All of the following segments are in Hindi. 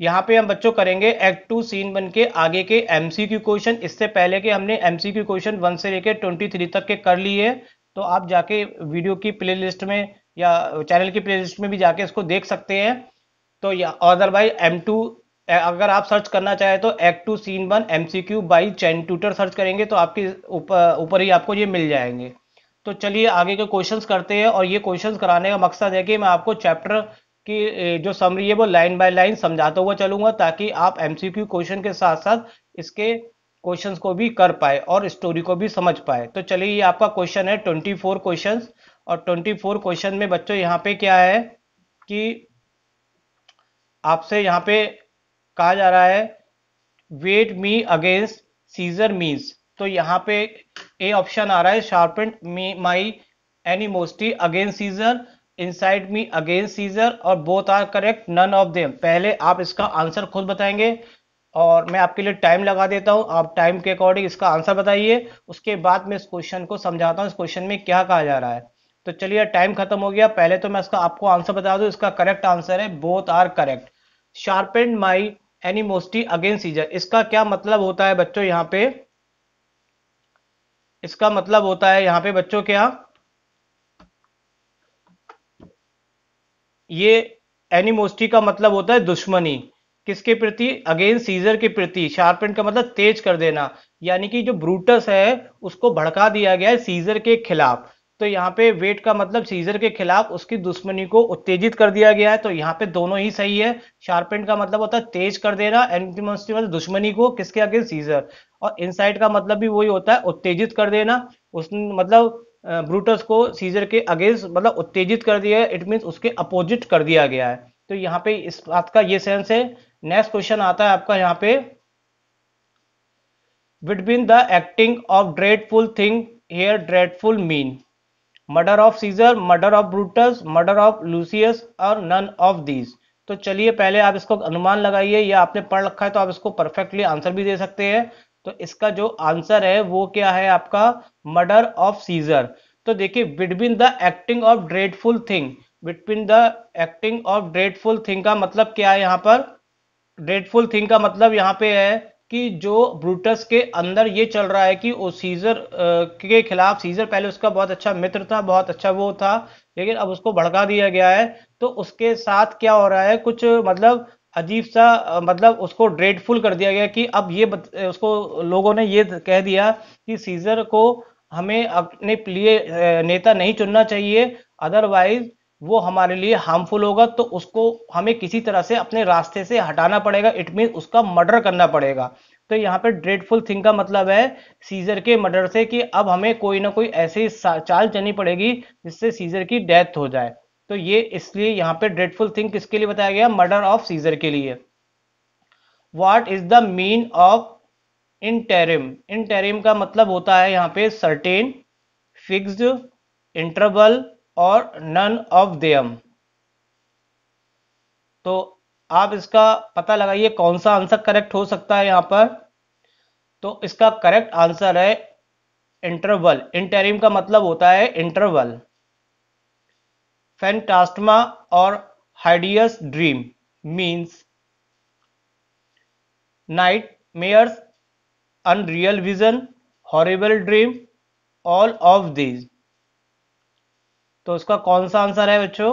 यहाँ पे हम बच्चों करेंगे एक्ट टू सीन वन के आगे के एमसीक्यू क्वेश्चन इससे पहले के हमने एमसीक्यू क्वेश्चन वन से लेकर ट्वेंटी थ्री तक के कर लिए तो आप जाके वीडियो की प्लेलिस्ट में या चैनल की प्लेलिस्ट में भी जाके इसको देख सकते हैं तो या अदरवाइज एम टू अगर आप सर्च करना चाहें तो act two scene one M C Q by chain tutor search करेंगे तो आपके ऊपर ऊपर ही आपको ये मिल जाएंगे तो चलिए आगे के क्वेश्चंस करते हैं और ये क्वेश्चंस कराने का मकसद है कि मैं आपको चैप्टर कि जो समरी है वो लाइन बाय लाइन समझाता हुआ चलूंगा ताकि आप एमसीक्यू क्वेश्चन के साथ साथ इसके क्वेश्चन को भी कर पाए और स्टोरी को भी समझ पाए तो चलिए ये आपका क्वेश्चन है ट्वेंटी फोर क्वेश्चन और ट्वेंटी फोर क्वेश्चन में बच्चों यहाँ पे क्या है कि आपसे यहाँ पे कहा जा रहा है whet me against Caesar means तो यहाँ पे ए ऑप्शन आ रहा है sharpened my animosity against Caesar inside me again Caesar और both are correct none of them पहले आप इसका आंसर खुद बताएंगे और मैं आपके लिए टाइम लगा देता हूं आप टाइम के अकॉर्डिंग इसका आंसर बताइए उसके बाद मैं इस क्वेश्चन को समझाता हूं इस क्वेश्चन में क्या कहा जा रहा है तो चलिए टाइम खत्म हो गया पहले तो मैं इसका आपको आंसर बता दूं इसका करेक्ट आंसर है both are correct sharpened my animosity again Caesar इसका क्या मतलब होता है बच्चों यहाँ पे इसका मतलब होता है यहाँ पे बच्चों क्या ये एनिमोस्टी का मतलब होता है दुश्मनी किसके प्रति अगेन सीजर के प्रति शार्पन का मतलब तेज कर देना यानी कि जो ब्रूटस है उसको भड़का दिया गया है सीजर के खिलाफ तो यहाँ पे वेट का मतलब सीजर के खिलाफ उसकी दुश्मनी को उत्तेजित कर दिया गया है तो यहाँ पे दोनों ही सही है शार्पेंट का मतलब होता है तेज कर देना एनिमोस्टी मतलब दुश्मनी को किसके अगेंस्ट सीजर और इनसाइड का मतलब भी वही होता है उत्तेजित कर देना उस मतलब ब्रूटस को सीजर के अगेंस्ट मतलब उत्तेजित कर दिया है इट मीन्स उसके अपोजिट कर दिया गया है तो यहाँ पे इस बात का ये सेंस है नेक्स्ट क्वेश्चन आता है आपका यहाँ पे between the acting of dreadful thing here dreadful mean murder of Caesar murder of Brutus murder of Lucius और नन ऑफ दीज तो चलिए पहले आप इसको अनुमान लगाइए या आपने पढ़ रखा है तो आप इसको परफेक्टली आंसर भी दे सकते हैं तो इसका जो आंसर है वो क्या है आपका मर्डर ऑफ सीजर तो देखिए between the acting of dreadful thing between the acting of dreadful thing का मतलब क्या है यहाँ पर ड्रेडफुल थिंग का मतलब यहाँ पे है कि जो ब्रूटस के अंदर ये चल रहा है कि वो सीजर के खिलाफ सीजर पहले उसका बहुत अच्छा मित्र था बहुत अच्छा वो था लेकिन अब उसको भड़का दिया गया है तो उसके साथ क्या हो रहा है कुछ मतलब अजीब सा मतलब उसको ड्रेडफुल कर दिया गया कि अब ये बत, उसको लोगों ने ये कह दिया कि सीजर को हमें अपने लिए नेता नहीं चुनना चाहिए अदरवाइज वो हमारे लिए हार्मफुल होगा तो उसको हमें किसी तरह से अपने रास्ते से हटाना पड़ेगा इट मीन उसका मर्डर करना पड़ेगा तो यहाँ पे ड्रेडफुल थिंग का मतलब है सीजर के मर्डर से कि अब हमें कोई ना कोई ऐसी चाल चलनी पड़ेगी जिससे सीजर की डेथ हो जाए तो ये इसलिए यहां पे ड्रेडफुल थिंग किसके लिए बताया गया मर्डर ऑफ सीजर के लिए what is the mean of interim interim का मतलब होता है यहां पे सर्टेन फिक्स्ड इंटरवल और नन ऑफ देम तो आप इसका पता लगाइए कौन सा आंसर करेक्ट हो सकता है यहां पर तो इसका करेक्ट आंसर है इंटरवल इंटेरिम का मतलब होता है interval Phantasma or hideous dream means nightmares, unreal vision, horrible dream, all of these. तो इसका कौन सा आंसर है बच्चों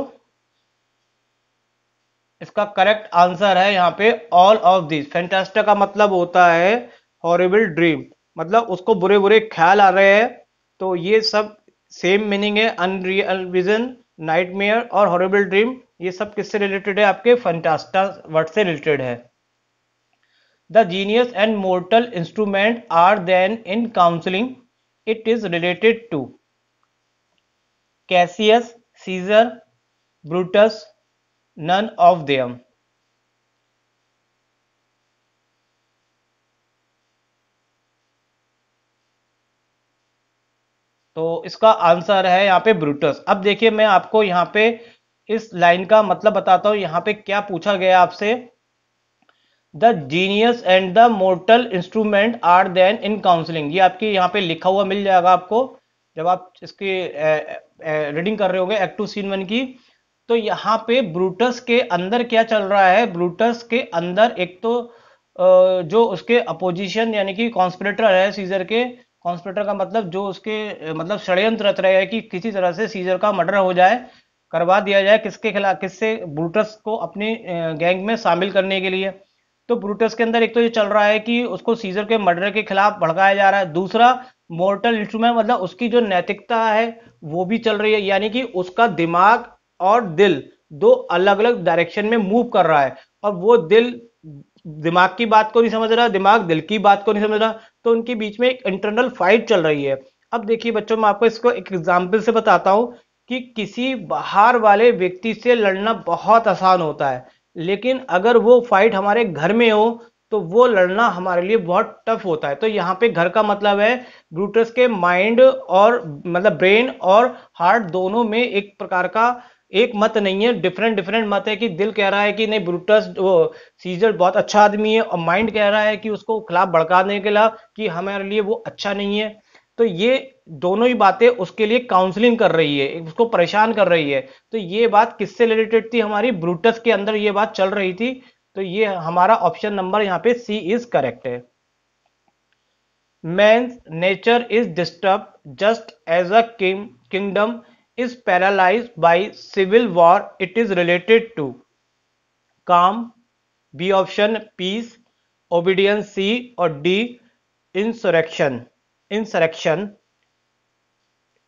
इसका करेक्ट आंसर है यहाँ पे ऑल ऑफ दिस फैंटास्टा का मतलब होता है हॉरेबल ड्रीम मतलब उसको बुरे बुरे ख्याल आ रहे हैं तो ये सब सेम मीनिंग है अनरियल विजन नाइटमेयर और हॉरेबल ड्रीम ये सब किससे रिलेटेड है आपके फंटास्टा वर्ड से रिलेटेड है the genius and mortal instrument are then in counselling it is related to Cassius Caesar Brutus none of them तो इसका आंसर है यहाँ पे ब्रूटस अब देखिए मैं आपको यहाँ पे इस लाइन का मतलब बताता हूँ यहाँ पे क्या पूछा गया आपसे the genius and the mortal instrument are then in counselling ये आपके यहाँ पे लिखा हुआ मिल जाएगा आपको जब आप इसकी रीडिंग कर रहे हो एक्ट टू सीन वन की तो यहाँ पे ब्रूटस के अंदर क्या चल रहा है ब्रूटस के अंदर एक तो जो उसके अपोजिशन यानी कि कॉन्स्परेटर है सीजर के कॉन्स्पिटर का मतलब जो उसके मतलब षड्यंत्र रच रहे हैं कि किसी तरह से सीजर का मर्डर हो जाए करवा दिया जाए किसके खिलाफ किससे ब्रूटस को अपने गैंग में शामिल करने के लिए तो ब्रूटस के अंदर एक तो ये चल रहा है कि उसको सीजर के मर्डर के खिलाफ भड़काया जा रहा है दूसरा मोर्टल इंस्ट्रूमेंट मतलब उसकी जो नैतिकता है वो भी चल रही है यानी कि उसका दिमाग और दिल दो अलग अलग डायरेक्शन में मूव कर रहा है और वो दिल दिमाग की बात को नहीं समझ रहा दिमाग दिल की बात को नहीं समझ रहा तो उनके बीच में एक इंटरनल फाइट चल रही है अब देखिए बच्चों मैं आपको इसको एक एग्जाम्पल से बताता हूँ कि किसी बाहर वाले व्यक्ति से लड़ना बहुत आसान होता है लेकिन अगर वो फाइट हमारे घर में हो तो वो लड़ना हमारे लिए बहुत टफ होता है तो यहाँ पे घर का मतलब है ब्रूटस के माइंड और मतलब ब्रेन और हार्ट दोनों में एक प्रकार का एक मत नहीं है डिफरेंट डिफरेंट मत है कि दिल कह रहा है कि नहीं ब्रूटस वो सीजर बहुत अच्छा आदमी है और माइंड कह रहा है कि उसको खिलाफ भड़काने के लिए कि हमारे लिए वो अच्छा नहीं है तो ये दोनों ही बातें उसके लिए काउंसलिंग कर रही है उसको परेशान कर रही है तो ये बात किससे रिलेटेड थी हमारी ब्रूटस के अंदर ये बात चल रही थी तो ये हमारा ऑप्शन नंबर यहाँ पे सी इज करेक्ट है मैं nature is disturb just as a kingdom is paralyzed by civil war it is related to calm B option peace obedience C और डी इंसरेक्शन इंसरेक्शन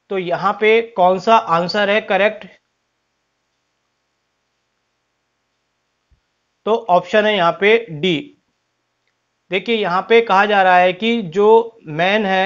तो यहां पे कौन सा आंसर है करेक्ट तो ऑप्शन है यहां पे डी देखिए यहां पे कहा जा रहा है कि जो मैन है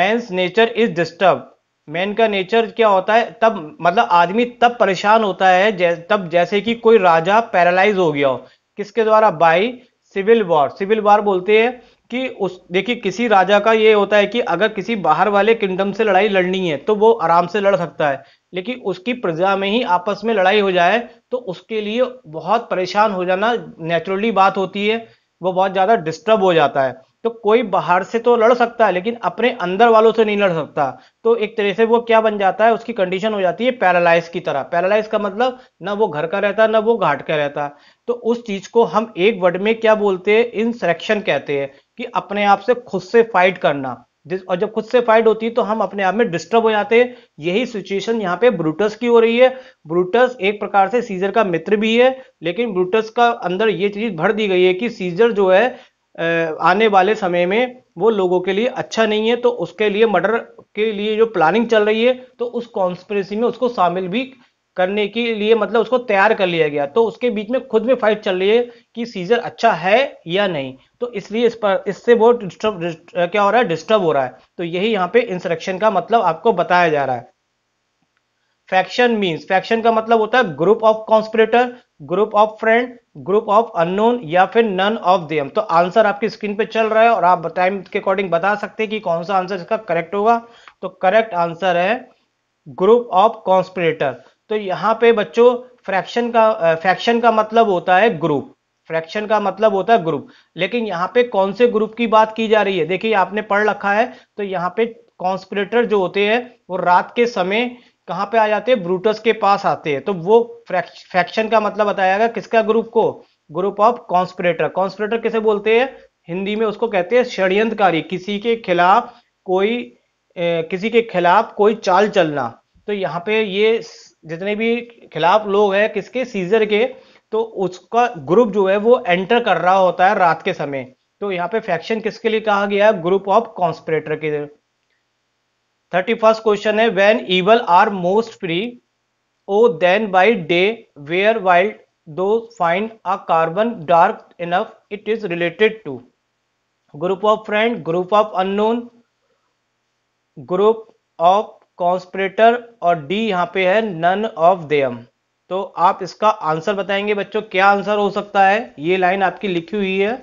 man's nature is disturb man का नेचर क्या होता है तब मतलब आदमी तब परेशान होता है जै, तब जैसे कि कोई राजा पैरालाइज हो गया हो किसके द्वारा by civil war civil war बोलते हैं कि उस देखिए किसी राजा का ये होता है कि अगर किसी बाहर वाले किंगडम से लड़ाई लड़नी है तो वो आराम से लड़ सकता है लेकिन उसकी प्रजा में ही आपस में लड़ाई हो जाए तो उसके लिए बहुत परेशान हो जाना नेचुरली बात होती है वो बहुत ज़्यादा डिस्टर्ब हो जाता है तो कोई बाहर से तो लड़ सकता है लेकिन अपने अंदर वालों से नहीं लड़ सकता तो एक तरह से वो क्या बन जाता है उसकी कंडीशन हो जाती है पैरालाइज की तरह पैरालाइज का मतलब ना वो घर का रहता ना वो घाट का रहता तो उस चीज को हम एक वर्ड में क्या बोलते हैं इंसरेक्शन कहते हैं कि अपने आप से खुद से फाइट करना और जब खुद से फाइट होती है तो हम अपने आप में डिस्टर्ब हो जाते हैं यही सिचुएशन यहाँ पे ब्रूटस की हो रही है ब्रूटस एक प्रकार से सीजर का मित्र भी है लेकिन ब्रूटस का अंदर ये चीज भर दी गई है कि सीजर जो है आने वाले समय में वो लोगों के लिए अच्छा नहीं है तो उसके लिए मर्डर के लिए जो प्लानिंग चल रही है तो उस कॉन्स्परेसी में उसको शामिल भी करने के लिए मतलब उसको तैयार कर लिया गया तो उसके बीच में खुद में फाइट चल रही है कि सीजर अच्छा है या नहीं तो इसलिए इस पर इससे वो डिस्टर्ब क्या हो रहा है डिस्टर्ब हो रहा है तो यही यहाँ पे इंस्ट्रक्शन का मतलब आपको बताया जा रहा है फैक्शन मीन्स फैक्शन का मतलब होता है group of conspirator group of friend group of unknown या फिर नन ऑफ देम तो आंसर आपकी स्क्रीन पे चल रहा है और आप टाइम के अकॉर्डिंग बता सकते हैं कि कौन सा आंसर इसका करेक्ट होगा तो करेक्ट आंसर है ग्रुप ऑफ कॉन्स्पिरेटर तो यहाँ पे बच्चों फ्रैक्शन का फ्रैक्शन का मतलब होता है ग्रुप फ्रैक्शन का मतलब होता है ग्रुप लेकिन यहाँ पे कौन से ग्रुप की बात की जा रही है देखिए आपने पढ़ रखा है तो यहाँ पे कॉन्स्पिरेटर जो होते हैं वो रात के समय कहाँ पे आ जाते हैं ब्रूटस के पास आते हैं तो वो फ्रैक्शन का मतलब बताया गया किसका ग्रुप को ग्रुप ऑफ कॉन्स्परेटर कॉन्स्परेटर किसे बोलते हैं हिंदी में उसको कहते हैं षड्यंत्रकारी किसी के खिलाफ कोई ए, किसी के खिलाफ कोई चाल चलना तो यहाँ पे ये जितने भी खिलाफ लोग हैं किसके सीजर के तो उसका ग्रुप जो है वो एंटर कर रहा होता है रात के समय तो यहाँ पे फैक्शन किसके लिए कहा गया है ग्रुप ऑफ कॉन्स्परेटर के थर्टी फर्स्ट क्वेश्चन है when evil are most free O then by day where wild thou find a cavern dark enough it is related to group of friend group of unknown group of conspirator और डी यहाँ पे है नन ऑफ देम तो आप इसका आंसर बताएंगे बच्चों क्या आंसर हो सकता है ये लाइन आपकी लिखी हुई है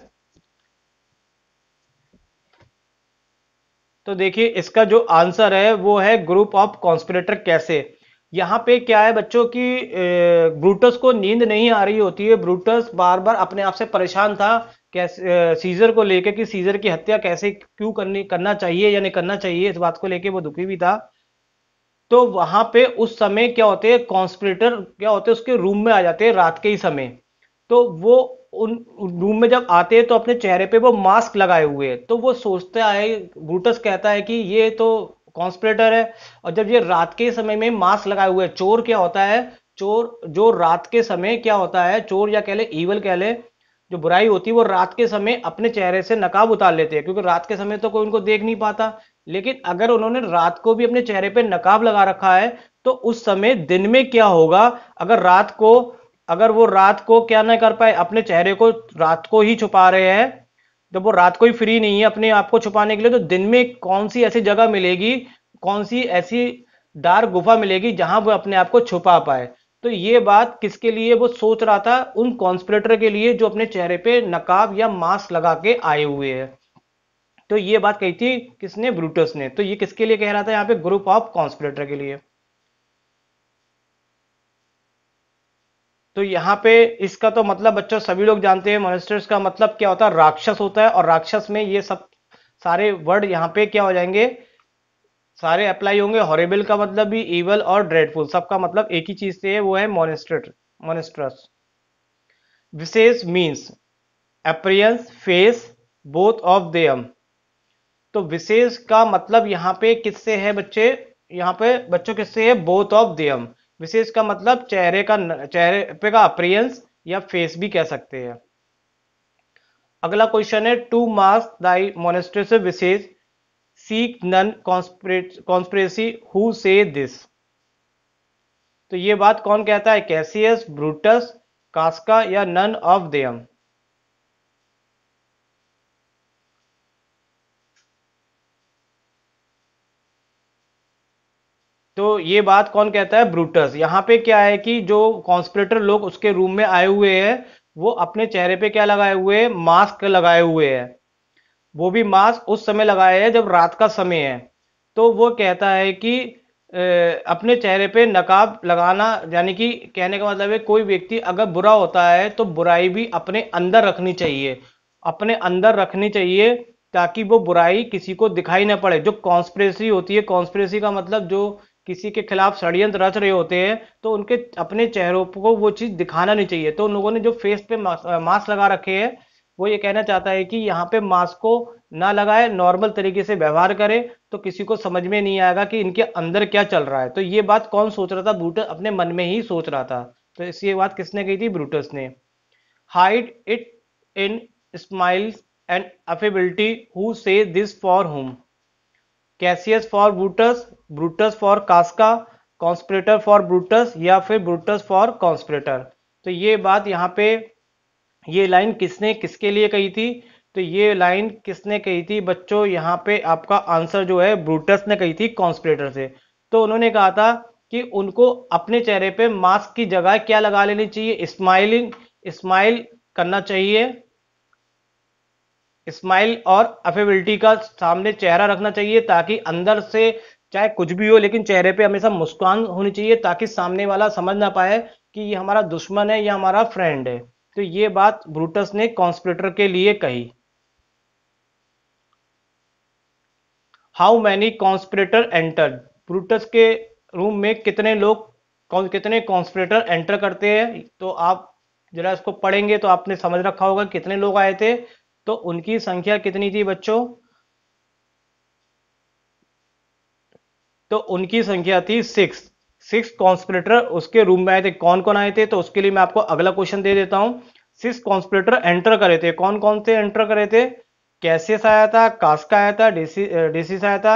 तो देखिए इसका जो आंसर है वो है ग्रुप ऑफ कॉन्स्पिरेटर कैसे यहाँ पे क्या है बच्चों की ब्रूटस को नींद नहीं आ रही होती है ब्रूटस बार बार अपने आप से परेशान था कैसे सीजर को लेके कि सीजर की हत्या कैसे क्यों करनी करना चाहिए या नहीं करना चाहिए इस बात को लेके वो दुखी भी था तो वहां पे उस समय क्या होते हैं कॉन्स्पिरेटर क्या होते हैं उसके रूम में आ जाते हैं रात के ही समय तो वो उन रूम में जब आते हैं तो अपने चेहरे पे वो मास्क लगाए हुए हैं तो वो सोचता है ब्रूटस कहता है कि ये तो कॉन्स्परेटर है और जब ये रात के समय में मास्क लगाए हुए है चोर क्या होता है चोर जो रात के समय क्या होता है चोर या कह ले ईवल कह ले जो बुराई होती है वो रात के समय अपने चेहरे से नकाब उतार लेते हैं क्योंकि रात के समय तो कोई उनको देख नहीं पाता लेकिन अगर उन्होंने रात को भी अपने चेहरे पे नकाब लगा रखा है तो उस समय दिन में क्या होगा अगर रात को अगर वो रात को क्या ना कर पाए अपने चेहरे को रात को ही छुपा रहे हैं जब वो रात को ही फ्री नहीं है अपने आप को छुपाने के लिए तो दिन में कौन सी ऐसी जगह मिलेगी कौन सी ऐसी डार्क गुफा मिलेगी जहां वो अपने आप को छुपा पाए तो ये बात किसके लिए वो सोच रहा था उन कॉन्स्परेटर के लिए जो अपने चेहरे पे नकाब या मास्क लगा के आए हुए हैं तो ये बात कही थी किसने ब्रूटस ने तो ये किसके लिए कह रहा था यहाँ पे ग्रुप ऑफ कॉन्स्परेटर के लिए तो यहाँ पे इसका तो मतलब बच्चों सभी लोग जानते हैं मोनेस्टर्स का मतलब क्या होता है राक्षस होता है और राक्षस में ये सब सारे वर्ड यहाँ पे क्या हो जाएंगे सारे अप्लाई होंगे हॉरेबल का मतलब भी ईवल और ड्रेडफुल सबका मतलब एक ही चीज से है वो है monster monstrous visage means appearance face both of them तो विशेष का मतलब यहाँ पे किससे है बच्चे यहाँ पे बच्चों किससे है बोथ ऑफ देम विशेष का मतलब चेहरे का चेहरे पे का अप्रियंस या फेस भी कह सकते हैं अगला क्वेश्चन है to mask thy monstrous visage seek none conspiracy who said this तो ये बात कौन कहता है कैसियस ब्रूटस कास्का या नन ऑफ देम तो ये बात कौन कहता है ब्रूटस यहाँ पे क्या है कि जो कॉन्स्परेटर लोग उसके रूम में आए हुए हैं वो अपने चेहरे पे क्या लगाए हुए मास्क लगाए हुए हैं वो भी मास्क उस समय लगाए हैं जब रात का समय है तो वो कहता है कि अपने चेहरे पे नकाब लगाना यानी कि कहने का मतलब है कोई व्यक्ति अगर बुरा होता है तो बुराई भी अपने अंदर रखनी चाहिए अपने अंदर रखनी चाहिए ताकि वो बुराई किसी को दिखाई ना पड़े जो कॉन्स्परेसी होती है कॉन्स्परेसी का मतलब जो किसी के खिलाफ षडयंत्र रच रहे होते हैं तो उनके अपने चेहरों को वो चीज दिखाना नहीं चाहिए तो उन लोगों ने जो फेस पे मास्क लगा रखे हैं वो ये कहना चाहता है कि यहाँ पे मास्क को ना लगाए नॉर्मल तरीके से व्यवहार करे तो किसी को समझ में नहीं आएगा कि इनके अंदर क्या चल रहा है तो ये बात कौन सोच रहा था ब्रूटस अपने मन में ही सोच रहा था तो इस ये बात किसने कही थी ब्रूटस ने hide it in smiles and affability who said this for whom Cassius for Brutus Brutus for Casca conspirator for Brutus या फिर ब्रूटस फॉर कॉन्स्परेटर तो ये बात यहाँ पे ये लाइन किसने किसके लिए कही थी तो ये लाइन किसने कही थी बच्चों यहाँ पे आपका आंसर जो है ब्रूटस ने कही थी कॉन्स्परेटर से तो उन्होंने कहा था कि उनको अपने चेहरे पे मास्क की जगह क्या लगा लेनी चाहिए स्माइलिंग स्माइल करना चाहिए स्माइल और अफेबिलिटी का सामने चेहरा रखना चाहिए ताकि अंदर से चाहे कुछ भी हो लेकिन चेहरे पे हमेशा मुस्कान होनी चाहिए ताकि सामने वाला समझ ना पाए कि ये हमारा दुश्मन है या हमारा फ्रेंड है तो ये बात ब्रूटस ने कॉन्स्पिटर के लिए कही how many conspirator enter Brutus के रूम में कितने लोग कितने कॉन्स्पिरेटर एंटर करते हैं तो आप जरा इसको पढ़ेंगे तो आपने समझ रखा होगा कितने लोग आए थे तो उनकी संख्या कितनी थी बच्चों तो उनकी संख्या थी सिक्स सिक्स कॉन्स्पिरेटर उसके रूम में आए थे कौन कौन आए थे तो उसके लिए मैं आपको अगला क्वेश्चन दे देता हूं सिक्स कॉन्स्पिरेटर एंटर करे थे कौन कौन से एंटर करे थे कैसे आया था कास्का आया था डीसी आया था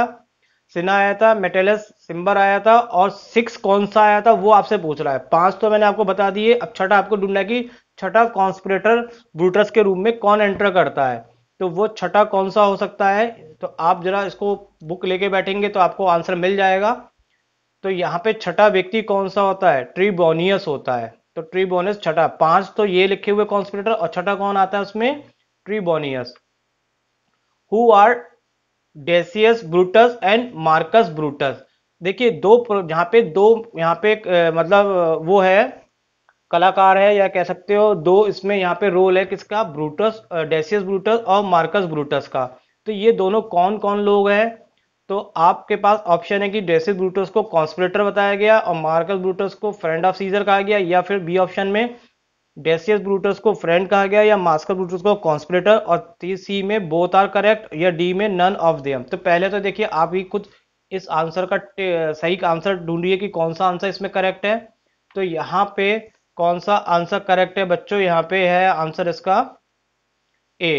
सिन्हा आया था मेटेलस सिम्बर आया था और सिक्स कौन सा आया था वो आपसे पूछ रहा है पांच तो मैंने आपको बता दिए अब छठा आपको ढूंढना है कि छठा कॉन्स्परेटर ब्रूटस के रूप में कौन एंटर करता है तो वो छठा कौन सा हो सकता है तो आप जरा इसको बुक लेके बैठेंगे तो आपको आंसर मिल जाएगा तो यहाँ पे छठा व्यक्ति कौन सा होता है ट्रीबोनियस होता है तो ट्रीबोनियस छठा पांच तो ये लिखे हुए कॉन्स्परेटर और छठा कौन आता है उसमें Trebonius who are Decius Brutus and Marcus Brutus देखिए दो यहाँ पे दो यहाँ पे मतलब वो है कलाकार है या कह सकते हो दो इसमें यहाँ पे रोल है किसका ब्रूटस डेसियस ब्रूटस और मार्कस ब्रूटस का तो ये दोनों कौन कौन लोग हैं तो आपके पास ऑप्शन है कि डेसियस ब्रूटस को कॉन्स्परेटर बताया गया और मार्कस ब्रूटस को फ्रेंड ऑफ सीजर कहा गया या फिर बी ऑप्शन में डेसियस ब्रूटस को फ्रेंड कहा गया या मार्कस ब्रूटस को कॉन्स्परेटर और सी में बोथ आर करेक्ट या डी में नन ऑफ देम तो पहले तो देखिए आप ही खुद इस आंसर का सही आंसर ढूंढिए कि कौन सा आंसर इसमें करेक्ट है तो यहाँ पे कौन सा आंसर करेक्ट है बच्चों यहाँ पे है आंसर इसका ए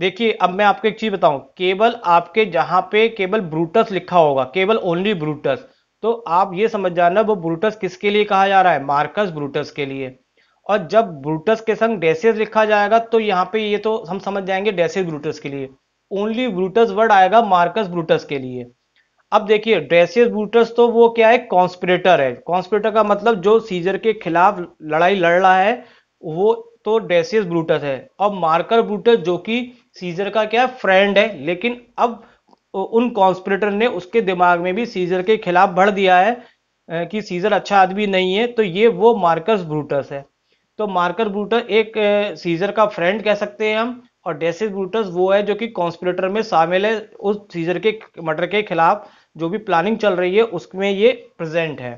देखिए अब मैं आपको एक चीज बताऊं केवल आपके जहां पे केवल ब्रूटस लिखा होगा केवल ओनली ब्रूटस तो आप ये समझ जाना वो ब्रूटस किसके लिए कहा जा रहा है मार्कस ब्रूटस के लिए और जब ब्रूटस के संग डेसिस लिखा जाएगा तो यहाँ पे ये तो हम समझ जाएंगे डेसेज ब्रूटस के लिए ओनली ब्रूटस वर्ड आएगा मार्कस ब्रूटस के लिए अब देखिए ड्रेसियस ब्रूटस तो वो क्या है कॉन्स्पिरेटर है कॉन्स्पिरेटर का मतलब जो सीजर के खिलाफ लड़ाई लड़ रहा है वो तो ड्रेसियस ब्रूटस है और मार्कर ब्रूटस जो कि सीजर का क्या फ्रेंड है लेकिन अब उन कॉन्स्परेटर ने उसके दिमाग में भी सीजर के खिलाफ भर दिया है कि सीजर अच्छा आदमी नहीं है तो ये वो मार्कस ब्रूटस है तो मार्कर ब्रूटस एक सीजर का फ्रेंड कह सकते हैं हम और डेसिस ब्रूटस वो है जो कि कॉन्स्पिरेटर में शामिल है उस सीजर के मर्डर के खिलाफ जो भी प्लानिंग चल रही है उसमें ये प्रेजेंट है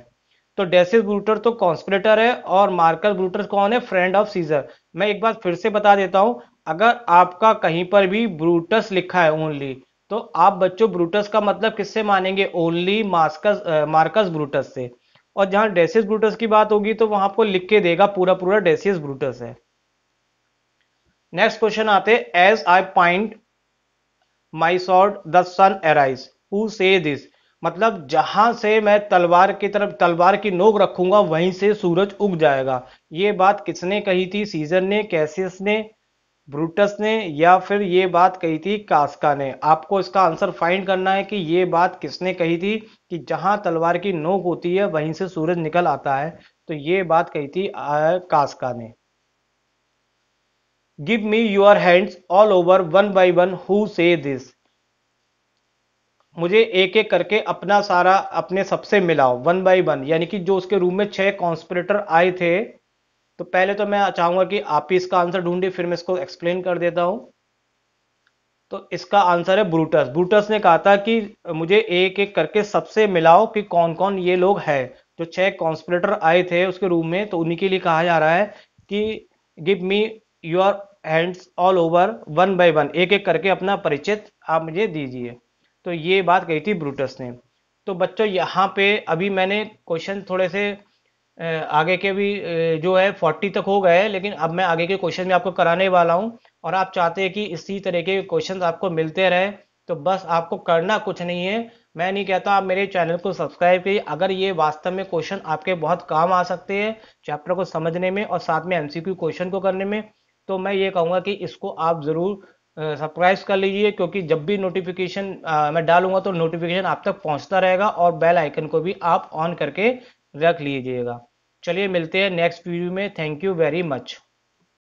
तो डेसिस ब्रूटर तो कॉन्स्परेटर है और मार्कस ब्रूटर कौन है फ्रेंड ऑफ सीजर मैं एक बार फिर से बता देता हूँ अगर आपका कहीं पर भी ब्रूटस लिखा है ओनली तो आप बच्चों ब्रूटस का मतलब किससे मानेंगे ओनली मार्कस मार्कस ब्रूटस से और जहां डेसिस ब्रूटस की बात होगी तो वहां आपको लिख के देगा पूरा पूरा डेसिस ब्रूटस है नेक्स्ट क्वेश्चन आते as I point my sword the sun arise who said this मतलब जहां से मैं तलवार की तरफ तलवार की नोक रखूंगा वहीं से सूरज उग जाएगा ये बात किसने कही थी सीजन ने कैसियस ने ब्रूटस ने या फिर ये बात कही थी कास्का ने आपको इसका आंसर फाइंड करना है कि ये बात किसने कही थी कि जहां तलवार की नोक होती है वहीं से सूरज निकल आता है तो ये बात कही थी आ, कास्का ने give me your hands all over one by one who said this मुझे एक एक करके अपना सारा अपने सबसे मिलाओ वन बाय वन यानी कि जो उसके रूम में छह कॉन्स्परेटर आए थे तो पहले तो मैं चाहूंगा कि आप ही इसका आंसर ढूंढे फिर मैं इसको एक्सप्लेन कर देता हूं तो इसका आंसर है ब्रूटस ब्रूटस ने कहा था कि मुझे एक एक करके सबसे मिलाओ कि कौन कौन ये लोग है जो छह कॉन्स्परेटर आए थे उसके रूम में तो उन्हीं के लिए कहा जा रहा है कि give me your hands all over one by one एक एक करके अपना परिचित आप मुझे दीजिए तो ये बात कही थी ब्रूटस ने तो बच्चों यहाँ पे अभी मैंने क्वेश्चन थोड़े से आगे के भी जो है फोर्टी तक हो गए लेकिन अब मैं आगे के क्वेश्चन में आपको कराने वाला हूँ और आप चाहते हैं कि इसी तरह के क्वेश्चन आपको मिलते रहे तो बस आपको करना कुछ नहीं है मैं नहीं कहता आप मेरे चैनल को सब्सक्राइब करिए अगर ये वास्तव में क्वेश्चन आपके बहुत काम आ सकते हैं चैप्टर को समझने में और साथ में एमसीक्यू क्वेश्चन को करने में तो मैं ये कहूँगा कि इसको आप ज़रूर सब्सक्राइब कर लीजिए क्योंकि जब भी नोटिफिकेशन मैं डालूंगा तो नोटिफिकेशन आप तक पहुंचता रहेगा और बेल आइकन को भी आप ऑन करके रख लीजिएगा चलिए मिलते हैं नेक्स्ट वीडियो में थैंक यू वेरी मच